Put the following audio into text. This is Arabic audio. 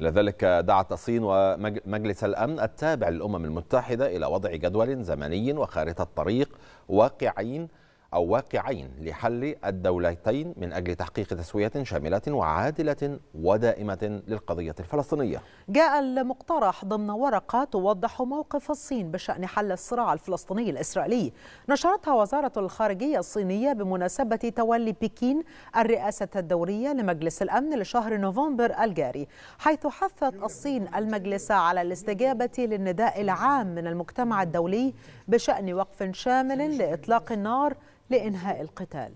لذلك دعت الصين ومجلس الأمن التابع للأمم المتحدة إلى وضع جدول زمني وخارطة طريق واقعين أو واقعين لحل الدولتين من أجل تحقيق تسوية شاملة وعادلة ودائمة للقضية الفلسطينية جاء المقترح ضمن ورقة توضح موقف الصين بشأن حل الصراع الفلسطيني الإسرائيلي نشرتها وزارة الخارجية الصينية بمناسبة تولي بكين الرئاسة الدورية لمجلس الأمن لشهر نوفمبر الجاري حيث حثت الصين المجلس على الاستجابة للنداء العام من المجتمع الدولي بشأن وقف شامل لإطلاق النار لإنهاء القتال